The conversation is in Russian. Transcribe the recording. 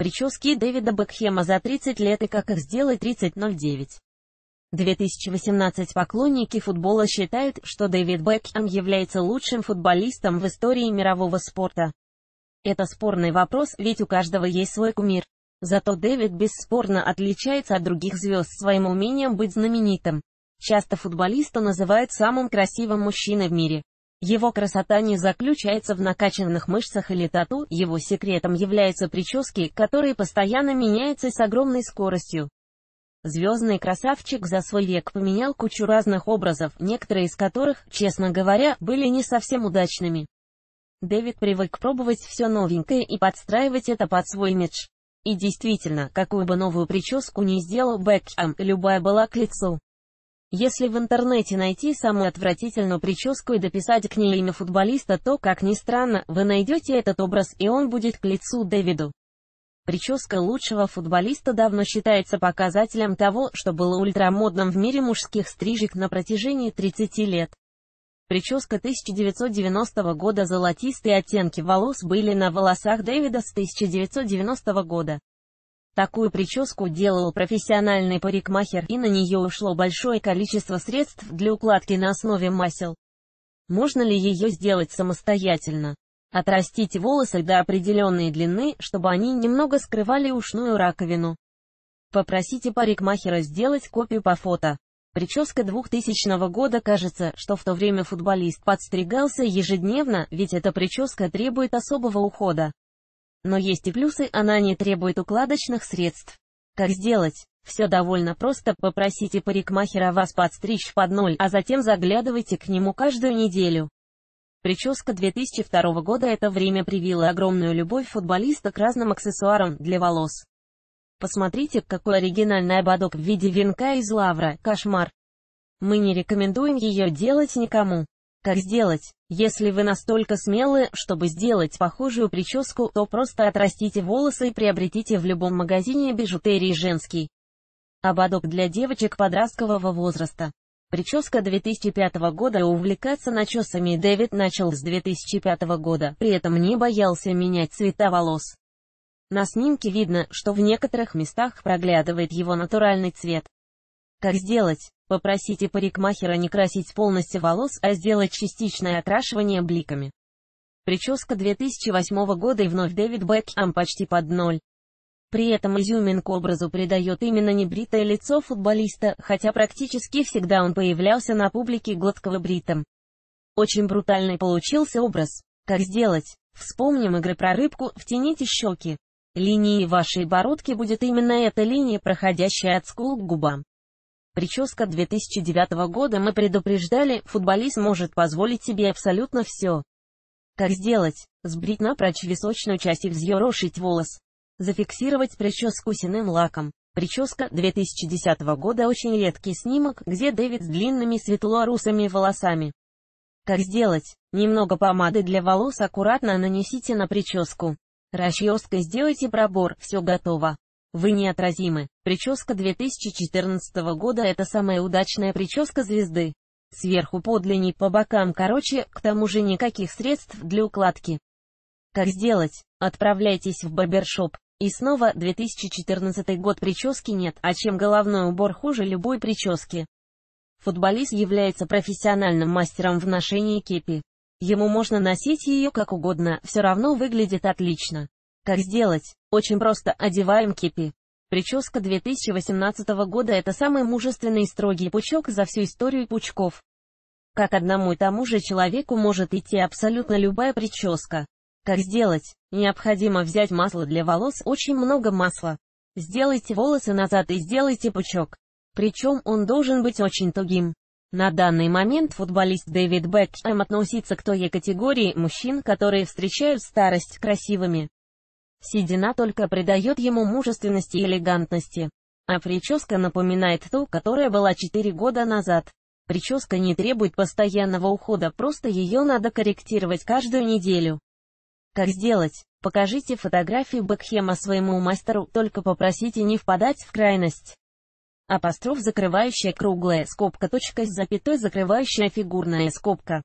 Прически Дэвида Бекхема за 30 лет и как их сделать 30.09. 2018 поклонники футбола считают, что Дэвид Бекхэм является лучшим футболистом в истории мирового спорта. Это спорный вопрос, ведь у каждого есть свой кумир. Зато Дэвид бесспорно отличается от других звезд своим умением быть знаменитым. Часто футболиста называют самым красивым мужчиной в мире. Его красота не заключается в накачанных мышцах или тату, его секретом являются прически, которые постоянно меняются с огромной скоростью. Звездный красавчик за свой век поменял кучу разных образов, некоторые из которых, честно говоря, были не совсем удачными. Дэвид привык пробовать все новенькое и подстраивать это под свой имидж. И действительно, какую бы новую прическу ни сделал Бекхэм, любая была к лицу. Если в интернете найти самую отвратительную прическу и дописать к ней имя футболиста, то, как ни странно, вы найдете этот образ и он будет к лицу Дэвиду. Прическа лучшего футболиста давно считается показателем того, что было ультрамодным в мире мужских стрижек на протяжении 30 лет. Прическа 1990 года золотистые оттенки волос были на волосах Дэвида с 1990 года. Такую прическу делал профессиональный парикмахер, и на нее ушло большое количество средств для укладки на основе масел. Можно ли ее сделать самостоятельно? Отрастить волосы до определенной длины, чтобы они немного скрывали ушную раковину. Попросите парикмахера сделать копию по фото. Прическа 2000 года кажется, что в то время футболист подстригался ежедневно, ведь эта прическа требует особого ухода. Но есть и плюсы, она не требует укладочных средств. Как сделать? Все довольно просто, попросите парикмахера вас подстричь под ноль, а затем заглядывайте к нему каждую неделю. Прическа 2002 года это время привила огромную любовь футболиста к разным аксессуарам для волос. Посмотрите, какой оригинальный ободок в виде венка из лавра, кошмар. Мы не рекомендуем ее делать никому. Как сделать? Если вы настолько смелы, чтобы сделать похожую прическу, то просто отрастите волосы и приобретите в любом магазине бижутерии женский ободок для девочек подросткового возраста. Прическа 2005 года увлекаться начесами Дэвид начал с 2005 года, при этом не боялся менять цвета волос. На снимке видно, что в некоторых местах проглядывает его натуральный цвет. Как сделать? Попросите парикмахера не красить полностью волос, а сделать частичное окрашивание бликами. Прическа 2008 года и вновь Дэвид Бекхэм почти под ноль. При этом изюминку образу придает именно небритое лицо футболиста, хотя практически всегда он появлялся на публике гладкого бритом. Очень брутальный получился образ. Как сделать? Вспомним игры про рыбку, втяните щеки. Линией вашей бородки будет именно эта линия, проходящая от скул к губам. Прическа 2009 года мы предупреждали, футболист может позволить себе абсолютно все. Как сделать? Сбрить напрочь височную часть и взъерошить волос. Зафиксировать прическу синым лаком. Прическа 2010 года очень редкий снимок, где Дэвид с длинными светло-русыми волосами. Как сделать? Немного помады для волос аккуратно нанесите на прическу. Расческой сделайте пробор, все готово. Вы неотразимы. Прическа 2014 года – это самая удачная прическа звезды. Сверху подлинней, по бокам короче, к тому же никаких средств для укладки. Как сделать? Отправляйтесь в барбершоп. И снова 2014 год прически нет, а чем головной убор хуже любой прически. Футболист является профессиональным мастером в ношении кепи. Ему можно носить ее как угодно, все равно выглядит отлично. Как сделать? Очень просто, одеваем кипи. Прическа 2018 года это самый мужественный и строгий пучок за всю историю пучков. Как одному и тому же человеку может идти абсолютно любая прическа. Как сделать? Необходимо взять масло для волос, очень много масла. Сделайте волосы назад и сделайте пучок. Причем он должен быть очень тугим. На данный момент футболист Дэвид Бекхэм относится к той категории мужчин, которые встречают старость красивыми. Седина только придает ему мужественности и элегантности. А прическа напоминает ту, которая была 4 года назад. Прическа не требует постоянного ухода, просто ее надо корректировать каждую неделю. Как сделать? Покажите фотографию Бекхема своему мастеру, только попросите не впадать в крайность. Апостроф закрывающая круглая скобка точка с запятой закрывающая фигурная скобка.